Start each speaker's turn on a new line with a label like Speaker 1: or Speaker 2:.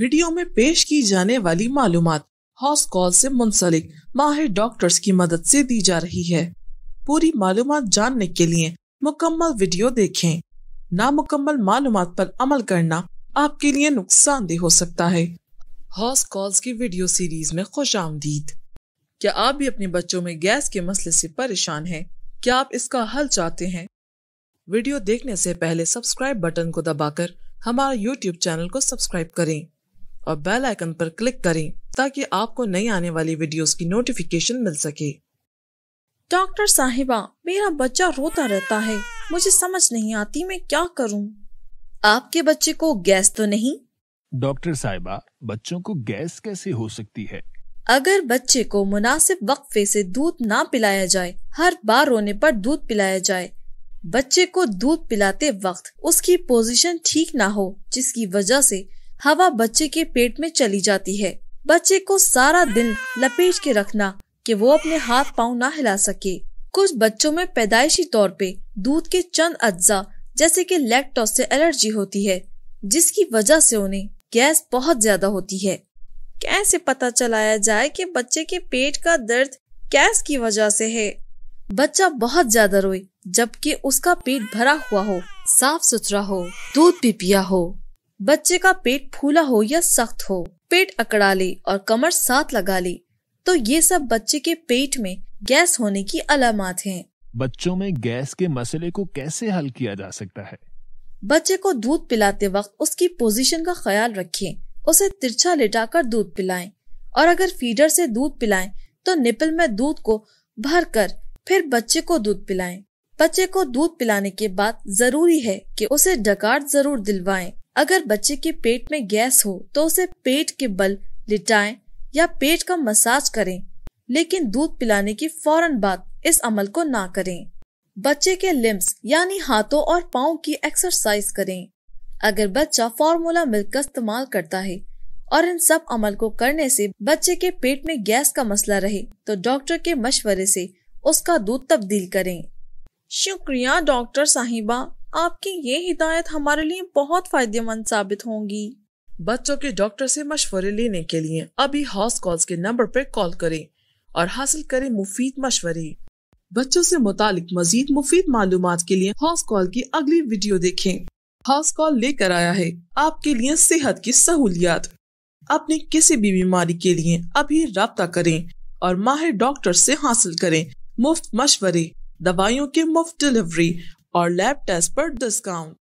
Speaker 1: Video में पेश की जाने वाली मालूम हाउस कॉल से मुंसलिक माहिर डॉक्टर्स की मदद से दी जा रही है पूरी मालूम जानने के लिए मुकम्मल वीडियो देखें नामुकम्मल मालूम पर अमल करना आपके लिए नुकसानदेह हो सकता है हॉस कॉल्स की वीडियो सीरीज में खुश आमदीद क्या आप भी अपने बच्चों में गैस के मसले से परेशान हैं क्या आप इसका हल चाहते हैं वीडियो देखने से पहले सब्सक्राइब बटन को दबाकर हमारा यूट्यूब चैनल को सब्सक्राइब करें और बेल आइकन पर क्लिक करें ताकि आपको नई आने वाली वीडियोस की नोटिफिकेशन मिल सके
Speaker 2: डॉक्टर साहिबा मेरा बच्चा रोता रहता है मुझे समझ नहीं आती मैं क्या करूं? आपके बच्चे को गैस तो नहीं
Speaker 3: डॉक्टर साहिबा बच्चों को गैस कैसे हो सकती है
Speaker 2: अगर बच्चे को मुनासिब वक्फे से दूध ना पिलाया जाए हर बार रोने पर दूध पिलाया जाए बच्चे को दूध पिलाते वक्त उसकी पोजीशन ठीक ना हो जिसकी वजह से हवा बच्चे के पेट में चली जाती है बच्चे को सारा दिन लपेट के रखना कि वो अपने हाथ पाँव ना हिला सके कुछ बच्चों में पैदाइशी तौर पे दूध के चंद अज्जा जैसे कि लैक्टोज से एलर्जी होती है जिसकी वजह से उन्हें गैस बहुत ज्यादा होती है कैसे पता चलाया जाए कि बच्चे के पेट का दर्द गैस की वजह से है बच्चा बहुत ज्यादा रोए जबकि उसका पेट भरा हुआ हो साफ सुथरा हो दूध भी पिया हो बच्चे का पेट फूला हो या सख्त हो पेट अकड़ा ले और कमर साथ लगा ले तो ये सब बच्चे के पेट में गैस होने की अलामत है
Speaker 3: बच्चों में गैस के मसले को कैसे हल किया जा सकता है
Speaker 2: बच्चे को दूध पिलाते वक्त उसकी पोजीशन का ख्याल रखें, उसे तिरछा लिटाकर दूध पिलाएं और अगर फीडर से दूध पिलाएं तो निपल में दूध को भर कर फिर बच्चे को दूध पिलाएं। बच्चे को दूध पिलाने के बाद जरूरी है कि उसे डकार जरूर दिलवाएं अगर बच्चे के पेट में गैस हो तो उसे पेट के बल लिटाएं या पेट का मसाज करें लेकिन दूध पिलाने की फौरन बाद इस अमल को ना करें बच्चे के लिम्स यानी हाथों और पाओ की एक्सरसाइज करें अगर बच्चा फार्मूला मिल्क का इस्तेमाल करता है और इन सब अमल को करने से बच्चे के पेट में गैस का मसला रहे तो डॉक्टर के मशवरे से उसका दूध तब्दील करें शुक्रिया डॉक्टर साहिबा आपकी ये हिदायत हमारे लिए बहुत फायदेमंद साबित होंगी बच्चों के
Speaker 1: डॉक्टर से मशवरे लेने के लिए अभी हाउस कॉल्स के नंबर पर कॉल करें और हासिल करें मुफीद मशवरे बच्चों से मुतालिक मजीद मुफीद मालूम के लिए हाउस कॉल की अगली वीडियो देखें हाउस कॉल लेकर आया है आपके लिए सेहत की सहूलियात अपने किसी भी बीमारी के लिए अभी रब्ता करें और माहिर डॉक्टर से हासिल करें मुफ्त मशवरे दवाइयों के मुफ्त डिलीवरी और लैब टेस्ट पर डिस्काउंट